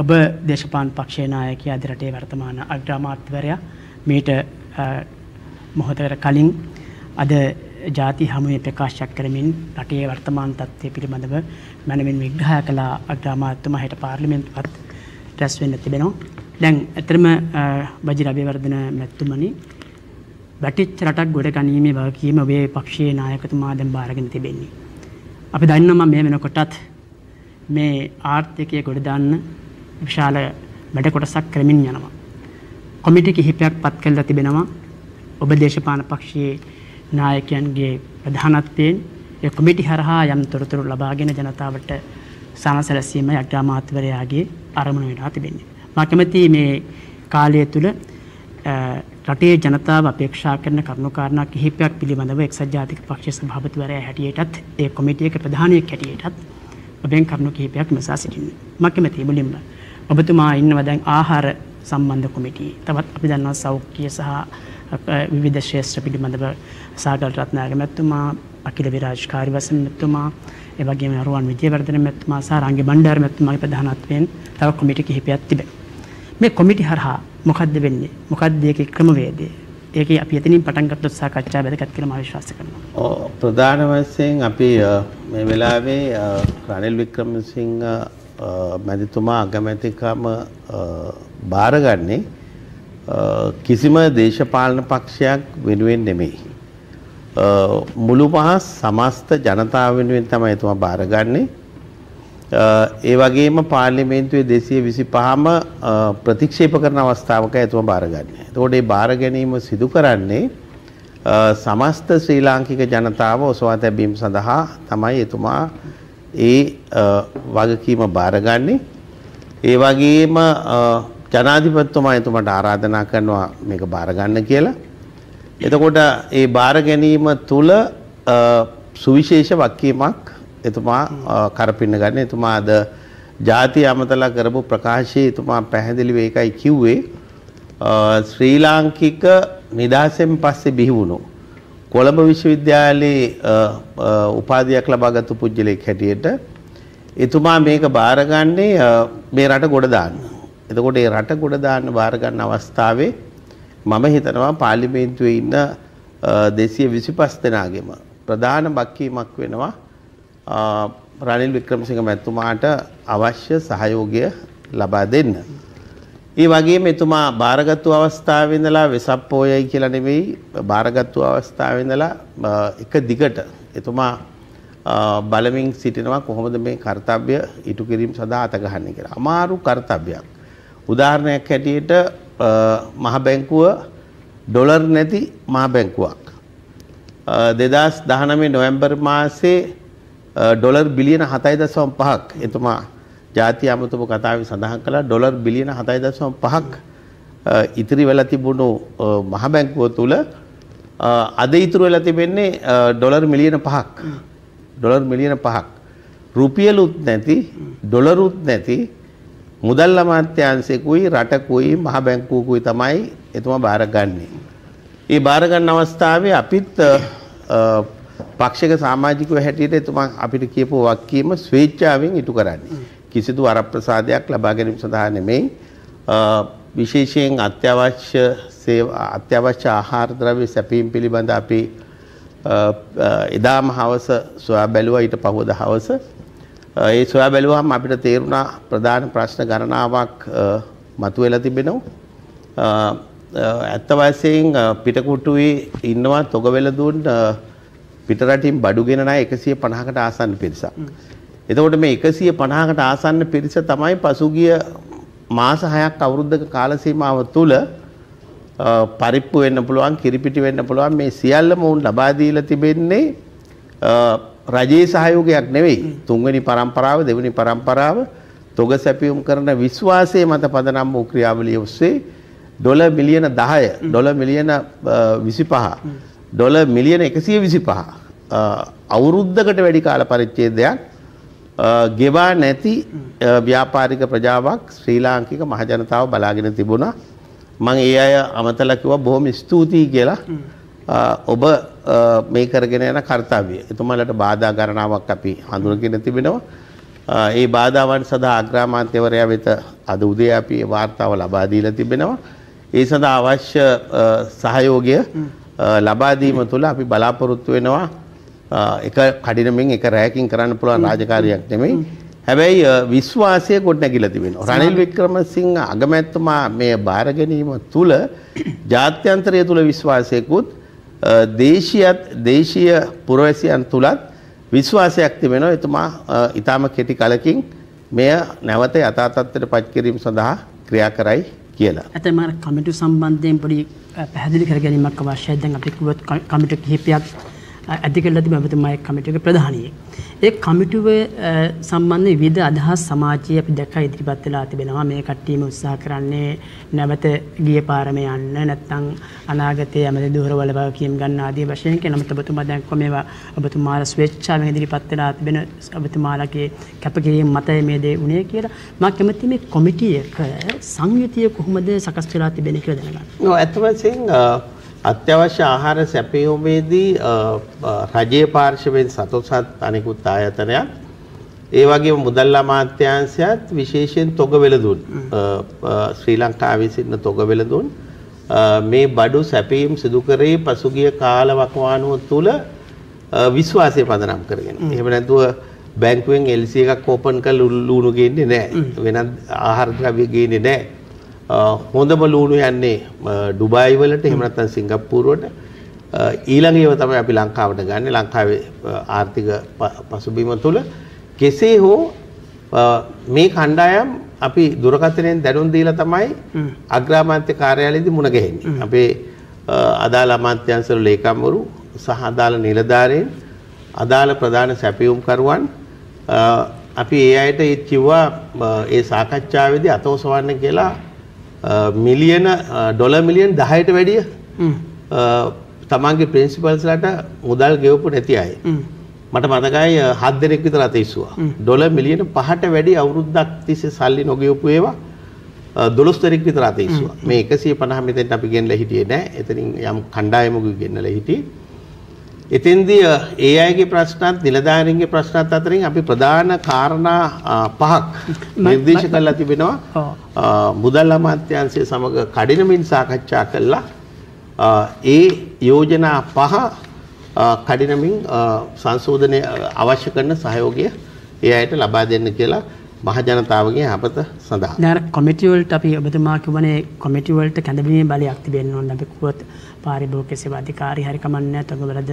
ඔබ දේශපාලන පක්ෂයේ නායකයා අද රටේ වර්තමාන අග්‍රාමාත්‍යවරයා මීට මොහොතකට කලින් අද ජාති හමුවේ ප්‍රකාශ කරමින් රටේ වර්තමාන තත්ත්වය පිළිබඳව මනමින් විග්‍රහ කළ අග්‍රාමාත්‍යතුමා හෙට පාර්ලිමේන්තුවත් රැස් වෙන්න තිබෙනවා. දැන් ඇත්තටම බජිර අබේවර්ධන මැතිතුමනි වැටිච්ච රටක් ගොඩ ගැනීමේ වගකීම ඔබේ පක්ෂයේ නායකතුමා දැන් බාරගෙන තිබෙන්නේ. අපි දන්නවා මේ වෙනකොටත් මේ ආර්ථිකය ගොඩ දාන්න විශාල වැඩ කොටසක් කරමින් යනවා. කොමිටි කිහිපයක් පත් කළා තිබෙනවා. ඔබ දේශපාලන පක්ෂයේ නායකයන්ගේ ප්‍රධානත්වයෙන් ඒ කොමිටි හරහා යම් තොරතුරු ලබාගෙන ජනතාවට සානසලසීම යක්ඩා මාත්වරයාගේ අරමුණ වෙනවා තිබෙන්නේ. මා කැමති මේ කාලය තුල රටේ ජනතාව අපේක්ෂා කරන කරුණු කාරණා කිහිපයක් පිළිබඳව එක්සත් ජාතික පක්ෂයේ සභාපතිවරයා හැටියටත් ඒ කොමිටියක ප්‍රධානියෙක් හැටියටත් ඔබෙන් කරුණු කිහිපයක් මෙසා සිටින්නේ. මා කැමති මුලින්ම ඔබතුමා ඉන්නවා දැන් ආහාර සම්බන්ධ කොමිටියේ. තවත් අපි දන්නවා සෞඛ්‍ය සහ විවිධ ශේෂ්ත්‍ර පිළිබඳව සාගල් රත්නායක මැතිතුමා, අකිල විරාජ් කාර්යවසම් මැතිතුමා, ඒ වගේම අරුවන් විජේවර්ධන මැතිතුමා සහ රංගි බණ්ඩාර මැතිතුමාගේ ප්‍රධානත්වයෙන් තව කොමිටි කිහිපයක් තිබෙනවා. මේ කොමිටි හරහා මොකද්ද වෙන්නේ? මොකද්ද ඒකේ ක්‍රමවේදය? ඒකේ අපි එතනින් පටන් ගත්තොත් සාකච්ඡා වැදගත් කියලා මම විශ්වාස කරනවා. ඔව් ප්‍රධාන වශයෙන් අපි මේ වෙලාවේ රනිල් වික්‍රමසිංහ මැතිතුමා අගමැතිකම බාරගන්නේ කිසිම දේශපාලන පක්ෂයක් වෙනුවෙන් නෙමෙයි. මුළු මහත් සමස්ත ජනතාව වෙනුවෙන් තමයි එතුමා බාරගන්නේ. ඒ වගේම පාර්ලිමේන්තුවේ 225ම ප්‍රතික්ෂේප කරන අවස්ථාවක එතුමා බාරගන්නේ. එතකොට මේ බාර ගැනීම සිදු කරන්නේ සමස්ත ශ්‍රී ලාංකික ජනතාව ඔසවා තැබීම සඳහා තමයි එතුමා ඒ වගකීම බාරගන්නේ ඒ වගේම ජනාධිපතිතුමායතුමට ආරාධනා කරනවා මේක බාරගන්න කියලා. එතකොට ඒ බාර ගැනීම තුල සුවිශේෂ වක්කීමක් එතුමා කරපින්න ගන්න එතුමා අද ජාතිය අමතලා කරපු ප්‍රකාශයේ එතුමා පැහැදිලිව ඒකයි කිව්වේ ශ්‍රී ලාංකික නිදහසෙන් පස්සේ බිහි වුණු කොළඹ විශ්වවිද්‍යාලයේ උපාධියක් ලබාගත්තු පුද්ගලෙක් හැටියට එතුමා මේක බාරගන්නේ මේ රට ගොඩ දාන්න. එතකොට ඒ රට ගොඩ දාන්න බාර ගන්න අවස්ථාවේ මම හිතනවා පාර්ලිමේන්තුවේ ඉන්න 225 දෙනාගෙම ප්‍රධාන බක්කීමක් වෙනවා රනිල් වික්‍රමසිංහ මැතිතුමාට අවශ්‍ය සහයෝගය ලබා දෙන්න. ඒ වගේම එතුමා බාරගත්තු අවස්ථාවේ ඉඳලා වෙසක් පොයයි කියලා නෙමෙයි බාරගත්තු අවස්ථාවේ ඉඳලා එක දිගට එතුමා බලමින් සිටිනවා කොහොමද මේ කාර්යය ඉටු කිරීම සඳහා අතගහන්නේ කියලා. අමාරු කාර්යයක්. උදාහරණයක් හැටියට මහ බැංකුව ඩොලර් නැති මහ බැංකුවක්. 2019 නොවැම්බර් මාසයේ ඩොලර් බිලියන 7.5ක් එතුමා ජාතිය අමතපු කතාව සඳහන් කළා ඩොලර් බිලියන 7.5ක් ඉතිරි වෙලා තිබුණු මහ බැංකුව තුල අද ඉතුරු වෙලා තිබෙන්නේ ඩොලර් මිලියන 5ක් ඩොලර් මිලියන 5ක් රුපියලුත් නැති ඩොලරුත් නැති මුදල් අමාත්‍යාංශෙකුයි රටකුයි මහ බැංකුවකුයි තමයි එතුමා බාරගන්නේ. ඒ බාරගන්න අවස්ථාවේ අපිත් පාක්ෂික සමාජිකව හැටියට එතුමා අපිට කියපු වක්කීම ස්වේච්ඡාවෙන් ඉටු කරන්නේ. කිසිදු වරප්‍රසාදයක් ලබා ගැනීම සඳහා නෙමෙයි විශේෂයෙන් අත්‍යවශ්‍ය අත්‍යවශ්‍ය ආහාර ද්‍රව්‍ය සැපීම් පිළිබඳ අපි එදාම හවස සොයා බැලුවා ඊට පහුවද හවස ඒ සොයා බැලුවහම අපිට තේරුණා ප්‍රධාන ප්‍රශ්න ගණනාවක් මතුවෙලා තිබෙනවා ඇත්ත වශයෙන් පිටකුටුවේ ඉන්නවා තොගවැලදුන් පිටරටින් බඩු ගෙනන 150කට ආසන්න පිරිසක්. එතකොට මේ 150කට ආසන්න පිරිස තමයි පසුගිය මාස 6ක් අවුරුද්දක කාල සීමාව තුළ පරිප්පු වෙන්න පුළුවන් කිරිපිටි වෙන්න පුළුවන් මේ සියල්ලම උන් ලබා දීලා තිබෙන්නේ රජයේ සහයෝගයක් නෙවෙයි තුන්වෙනි පරම්පරාව දෙවෙනි පරම්පරාව තොග සැපියුම් කරන විශ්වාසය මත පදනම් වූ ක්‍රියාවලිය ඔස්සේ ඩොලර් මිලියන 10 ඩොලර් මිලියන 25 ඩොලර් මිලියන 125 අවුරුද්දකට වැඩි කාල පරිච්ඡේදයක් ගෙවා නැති ව්‍යාපාරික ප්‍රජාවක් ශ්‍රී ලාංකික මහජනතාව බලාගෙන තිබුණා. මං ඒ අය අමතලා කිව්වා බොහොම ස්තුතියි කියලා. ඔබ මේ කරගෙන යන කාර්යය. එතුමාලට බාධා ගණනාවක් අපි හඳුනගෙන තිබෙනවා. ඒ බාධාවන් සඳහා අග්‍රාමාත්‍යවරයා වෙත අද උදේ අපි වාර්තාව ලබා දීලා තිබෙනවා. ඒ සඳහා අවශ්‍ය සහයෝගය ලබා දීම තුළ අපි බලාපොරොත්තු වෙනවා එක කඩිනමින් එක රැයකින් කරන්න පුළුවන් රාජකාරියක් නෙමෙයි. හැබැයි විශ්වාසය ගොඩ නැගිලා තිබෙනවා. රනිල් වික්‍රමසිංහ අගමැතිතුමා මේ බාර ගැනීම තුල ජාත්‍යන්තරය තුල විශ්වාසයකුත් දේශීයත් දේශීය පුරවැසියන් තුලත් විශ්වාසයක් තිබෙනවා. එතුමා ඊටාම කෙටි කලකින් මෙය නැවත යථා තත්ත්වයට පත් කිරීම සඳහා ක්‍රියා කරයි කියලා. ඇතම කමිටු සම්බන්ධයෙන් පොඩි පැහැදිලි කර ගැනීමක් අවශ්‍යයි. දැන් අපි කමිටු කිහිපයක් ඇතිකරලා තිබෙන මෙතුමා ඒ කමිටුවේ ප්‍රධානියෙක්. ඒ කමිටුව සම්බන්ධ විවිධ අදහස් සමාජයේ අපි දැක්කා ඉදිරිපත් වෙලා තිබෙනවා. මේ කට්ටියම උත්සාහ කරන්නේ නැවත ගිය පාරම යන්න නැත්නම් අනාගතයේ යමද දුරවල බව කියම් ගන්න ආදී වශයෙන් කියන ඔබතුමා දැන් කොමේවා ඔබතුමාලා ස්වේච්ඡාවෙන් ඉදිරිපත් වෙලා තිබෙන ඔබතුමාලාගේ කැපකිරීම මතය මේ දේ උනේ කියලා මම කැමති මේ කොමිටියක සංයුතිය කොහොමද සකස් වෙලා තිබෙන්නේ කියලා දැනගන්න. ඔව් ඇත්තම වශයෙන් අත්‍යවශ්‍ය ආහාර සැපයීමේදී රජයේ පාර්ශවයෙන් සතොසත් අනෙකුත් ආයතනයක් ඒ වගේම මුදල් අමාත්‍යාංශයත් විශේෂයෙන් තොග වෙළඳුන් ශ්‍රී ලංකාවේ සිටින තොග වෙළඳුන් මේ බඩු සැපීම් සිදු කරේ පසුගිය කාල වකවානුව තුල විශ්වාසය පදනම් කරගෙන. එහෙම නැතුව බැංකුවෙන් LC එකක් ඕපන් කරලා ලුණු ගේන්නේ නැහැ. වෙනත් ආහාර ද්‍රව්‍ය ගේන්නේ නැහැ. හොඳම ලුණු යන්නේ ඩුබායි වලට එහෙම නැත්නම් සිංගප්පූරුවට ඊළඟ ඒවා තමයි අපි ලංකාවට ගන්න ලංකාවේ ආර්ථික පසුබිම තුළ කෙසේ හෝ මේ කණ්ඩායම් අපි දුරකථනයෙන් දැනුම් දීලා තමයි අග්‍රාමාත්‍ය කාර්යාලයේදී මුණ ගැහෙන්නේ. අපේ අදාළ අමාත්‍යාංශවල ලේකම්වරු සහ අදාළ නිලධාරීන් අදාළ ප්‍රධාන සැපයුම්කරුවන් අපි ඒ අයට ඒ කිව්වා ඒ සාකච්ඡාවේදී අතෝසවන්න කියලා මිලියන ඩොල මිලියන් දහයට වැඩිය තමන්ගේ ප්‍රින්සිපල්ස්ලට මුදල් ගෙවපු නැති අයි. මට මතකයි හත් දෙනෙක් විතර අතයිස්වා. ඩොල මිලියන පහට වැඩි අවුරුද්දක් තිස්සේ සල්ලි නොගියපු ඒවා දොළොස් දෙනෙක් විතර අතයිස්වා. මේ 150 මෙතෙන් අපි ගෙන්නලා හිටියේ නෑ. එතනින් යම් කණ්ඩායමකුයි ගෙන්නලා හිටියේ. එතෙන්දී ඒ අයගේ ප්‍රශ්නත් නිලධාරීන්ගේ ප්‍රශ්නත් අතරින් අපි ප්‍රධාන කාරණා පහක් නිර්දේශ කරලා තිබෙනවා. මුදල් අමාත්‍යාංශය සමග කඩිනමින් සාකච්ඡා කළා. ඒ යෝජනා පහ කඩිනමින් සංශෝධනය අවශ්‍ය කරන සහයෝගය ඒ අයට ලබා දෙන්න කියලා මහජනතාවගේ අපත සඳහා. දැන් කොමිටි වලට අපි ඔබතුමා කියවනේ කොමිටි වලට කැඳවීමේ බලයක් තිබෙන්න ඕන අපි කුවත් පාරිභෝගික සේවා අධිකාරී හරි කමන්නේ තොගවලද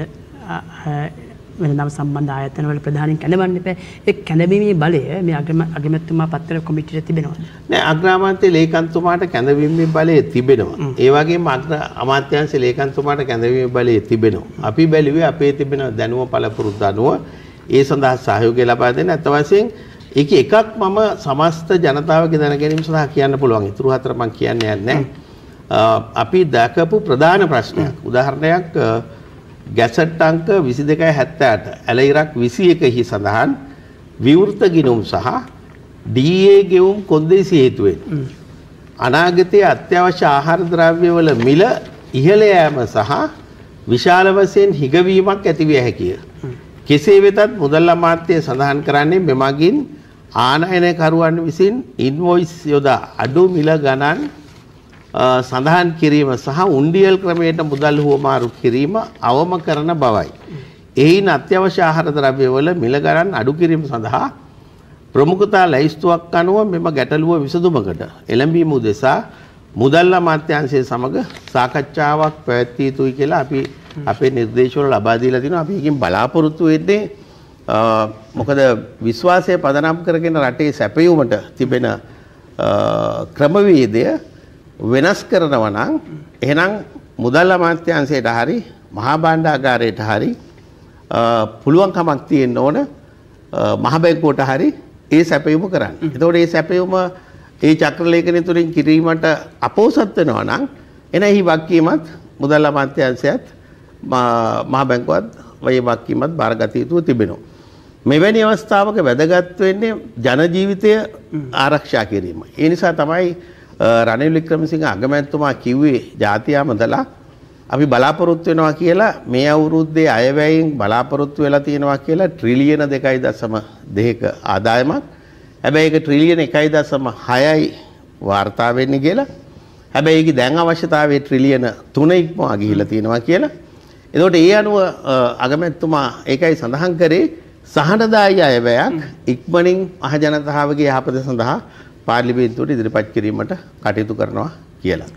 වෙනදාම සම්බන්ධ ආයතන වල ප්‍රධානින් කැඳවන්න එපා. ඒ කැඳවීමේ බලය මේ අගමැතිතුමා පත්තර කොමිටියට තිබෙනවා. නෑ අග්‍රාමාත්‍ය ලේකම්තුමාට කැඳවීමේ බලය තිබෙනවා. ඒ වගේම අග්‍ර අමාත්‍යාංශ ලේකම්තුමාට කැඳවීමේ බලය තිබෙනවා. අපි බැලුවේ අපේ තිබෙන දැනුම පළපුරුදු අනුව ඒ සඳහා සහයෝගය ලබා දෙන අතවසෙන් ඒක එකක් මම සමස්ත ජනතාවගේ දැනගැනීම සඳහා කියන්න පුළුවන්. ඉතුරු හතර මම කියන්නේ නැහැ. අපි දැකපු ප්‍රධාන ප්‍රශ්නයක් උදාහරණයක් ගැසට් අංක 22.78 ඇල ඉරක් 21 හි සඳහන් විවෘත ගිණුම් සහ DA ගෙවුම් කොන්දේසි හේතුවෙන් අනාගතයේ අත්‍යවශ්‍ය ආහාර ද්‍රව්‍යවල මිල ඉහළ යෑම සහ විශාල වශයෙන් හිගවීමක් ඇතිවිය හැකිය. කෙසේ වෙතත් මුදල් අමාත්‍යය සඳහන් කරන්නේ මෙමගින් ආනයනකරුවන් විසින් ඉන්වොයිස් යොදා අඩු මිල ගණන් සඳහන් කිරීම සහ උන්ඩියල් ක්‍රමයට මුදල් හුවමාරු කිරීම අවම කරන බවයි. එයින් අත්‍යවශ්‍ය ආහාර ද්‍රව්‍යවල මිල ගණන් අඩු කිරීම සඳහා ප්‍රමුඛතා ලැයිස්තුවක් අනුව මෙම ගැටලුව විසඳුමකට එළඹීම උදෙසා මුදල් අමාත්‍යාංශය සමග සාකච්ඡාවක් පැවැත්විය යුතුයි කියලා අපි අපේ නිර්දේශවල ලබා දීලා තිනවා අපි එකකින් බලාපොරොත්තු වෙන්නේ මොකද විශ්වාසය පදනම් කරගෙන රටේ සැපයුමට තිබෙන ක්‍රමවේදය වෙනස් කරනවා නම් එහෙනම් මුදල් අමාත්‍යාංශයට හරි මහා භාණ්ඩාගාරයට හරි පුළුවන් කමක් තියෙන්න ඕන මහ බැංකුවට හරි ඒ සැපයුම කරන්න. එතකොට ඒ සැපයුම ඒ චක්‍රලේඛනය තුලින් කිරීමට අපෝසත් වෙනවා නම් එනෙහි වක්කීමත් මුදල් අමාත්‍යාංශයත් මහ බැංකුවත් වගේ වක්කීමත් බාරගත යුතුව තිබෙනවා. මෙවැනි අවස්ථාවක වැදගත් වෙන්නේ ජන ජීවිතය ආරක්ෂා කිරීම. ඒ නිසා තමයි රනිල් වික්‍රමසිංහ අගමැතිතුමා කිව්වේ ජාතිය මතලා අපි බලාපොරොත්තු වෙනවා කියලා මේ අවුරුද්දේ අයවැයෙන් බලාපොරොත්තු වෙලා තියෙනවා කියලා ට්‍රිලියන 2.2ක ආදායමක්. හැබැයි ඒක ට්‍රිලියන 1.6යි වාර්තා වෙන්නේ කියලා. හැබැයි ඒකේ දැන් අවශ්‍යතාවයේ ට්‍රිලියන 3 ඉක්මවා ගිහිලා තියෙනවා කියලා. එතකොට ඒ අනුව අගමැතිතුමා ඒකයි සඳහන් කරේ සහනදායි අයවැයක් ඉක්මනින් මහජනතාවගේ යහපත සඳහා පාර්ලිමේන්තුවට ඉදිරිපත් කිරීමට කටයුතු කරනවා කියලා.